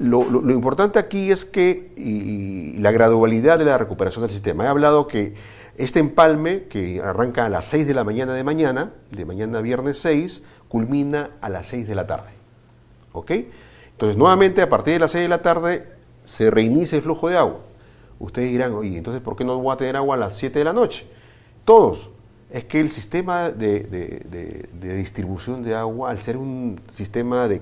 Lo, importante aquí es que y, la gradualidad de la recuperación del sistema. He hablado que este empalme, que arranca a las 6 de la mañana de mañana, de mañana viernes 6, culmina a las 6 de la tarde. ¿Ok? Entonces, nuevamente, a partir de las 6 de la tarde, se reinicia el flujo de agua. Ustedes dirán, oye, entonces, ¿por qué no voy a tener agua a las 7 de la noche? Todos, es que el sistema de, distribución de agua, al ser un sistema de,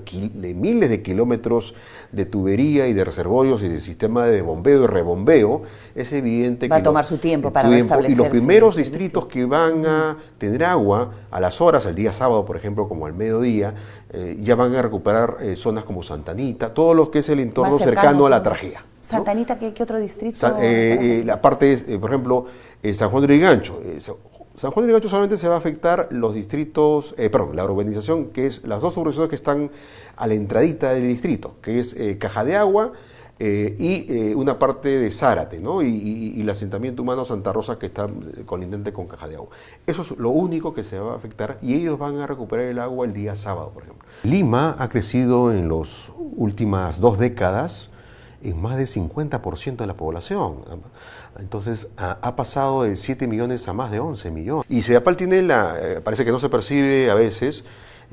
miles de kilómetros de tubería y de reservorios y de sistema de bombeo y rebombeo, es evidente que... Va a tomar su tiempo para Y los primeros distritos que van a tener agua a las horas, el día sábado, por ejemplo, como al mediodía, eh, ya van a recuperar eh, zonas como Santanita, todo lo que es el entorno cercano, a la tragedia ¿Santanita ¿qué, otro distrito? Eh, la parte, por ejemplo, San Juan de Gancho San Juan de solamente se va a afectar los distritos, eh, perdón, la urbanización, que es las dos suburbios que están a la entradita del distrito, que es eh, Caja de Agua eh, y una parte de Zárate, ¿no? Y, el asentamiento humano Santa Rosa, que está colindante con Caja de Agua. Eso es lo único que se va a afectar y ellos van a recuperar el agua el día sábado, por ejemplo. Lima ha crecido en las últimas dos décadas en más de 50% de la población. Entonces ha, pasado de 7 millones a más de 11 millones. Y CEDAPAL tiene la, eh, parece que no se percibe a veces,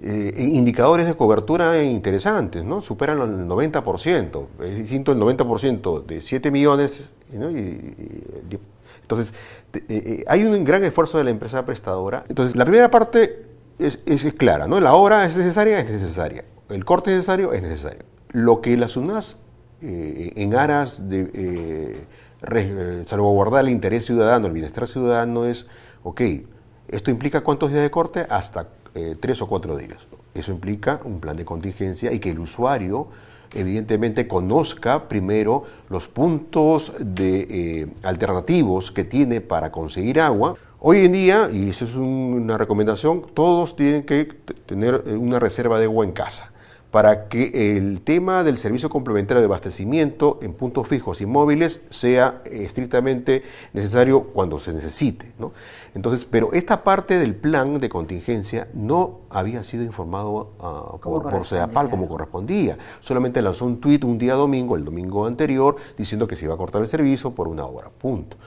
eh, e indicadores de cobertura interesantes, ¿no? Superan el 90%, es distinto el 90% de 7 millones, entonces eh, hay un gran esfuerzo de la empresa prestadora. Entonces la primera parte es, clara, ¿no? La obra es necesaria, es necesaria, el corte necesario es necesario. Lo que las SUNAS eh, en aras de eh, eh, salvaguardar el interés ciudadano, el bienestar ciudadano, es, ok, esto implica cuántos días de corte, hasta tres o cuatro días. Eso implica un plan de contingencia y que el usuario evidentemente conozca primero los puntos de, alternativos que tiene para conseguir agua. Hoy en día, y eso es una recomendación, todos tienen que tener una reserva de agua en casa para que el tema del servicio complementario de abastecimiento en puntos fijos y móviles sea estrictamente necesario cuando se necesite. Entonces, pero esta parte del plan de contingencia no había sido informado ah, por, por como correspondía. Solamente lanzó un tuit un día domingo, el domingo anterior, diciendo que se iba a cortar el servicio por una hora. Punto.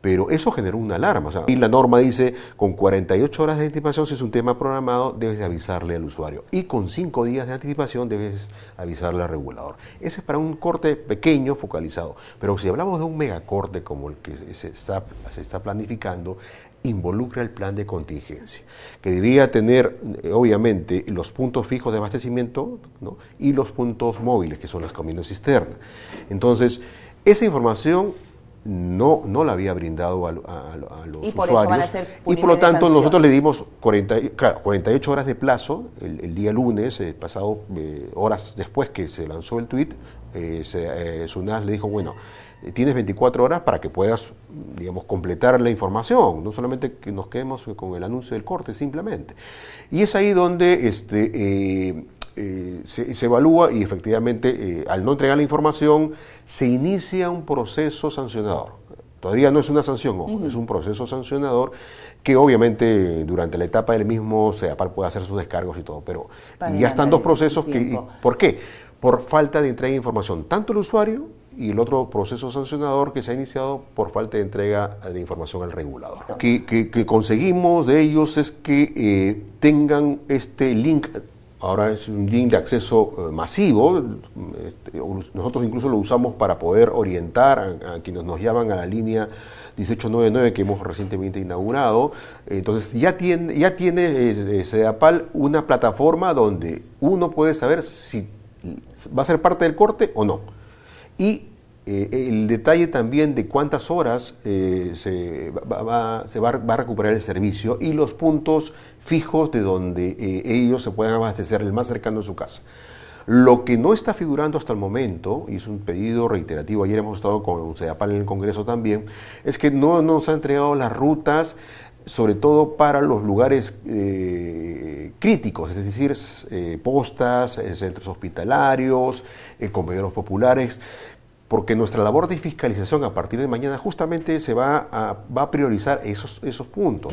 Pero eso generó una alarma. y la norma dice, con 48 horas de anticipación, si es un tema programado, debes avisarle al usuario. Y con 5 días de anticipación debes avisarle al regulador. Ese es para un corte pequeño, focalizado. Pero si hablamos de un megacorte como el que se está, se está planificando, involucra el plan de contingencia, que debía tener, eh, obviamente, los puntos fijos de abastecimiento y los puntos móviles, que son las caminos cisterna. Entonces, esa información no, no la había brindado a, los y por usuarios. y por lo tanto nosotros le dimos 40, 48 horas de plazo, el, día lunes, eh, pasado eh, horas después que se lanzó el tweet, eh, eh le dijo, bueno, tienes 24 horas para que puedas, digamos, completar la información, no solamente que nos quedemos con el anuncio del corte simplemente. Y es ahí donde este, eh, se, evalúa y efectivamente eh, al no entregar la información se inicia un proceso sancionador. Todavía no es una sanción, es un proceso sancionador que obviamente durante la etapa del mismo se puede hacer sus descargos y todo, pero ya están dos procesos que... ¿Por qué? Por falta de entrega de información, tanto el usuario y el otro proceso sancionador que se ha iniciado por falta de entrega de información al regulador. Que, que, conseguimos de ellos es que eh, tengan este link ahora es un link de acceso eh, masivo. Este, nosotros incluso lo usamos para poder orientar a, quienes nos llaman a la línea 1899 que hemos recientemente inaugurado. Entonces ya tiene, ya tiene CEDAPAL eh, eh, una plataforma donde uno puede saber si va a ser parte del corte o no. Y eh, el detalle también de cuántas horas eh, se, va, se va, a recuperar el servicio y los puntos fijos de donde eh, ellos se puedan abastecer el más cercano a su casa. Lo que no está figurando hasta el momento, y es un pedido reiterativo, ayer hemos estado con CEDAPAL en el Congreso también, es que no nos han entregado las rutas, sobre todo para los lugares críticos, es decir, postas, centros hospitalarios, comedores populares, porque nuestra labor de fiscalización a partir de mañana justamente se va a, priorizar esos puntos.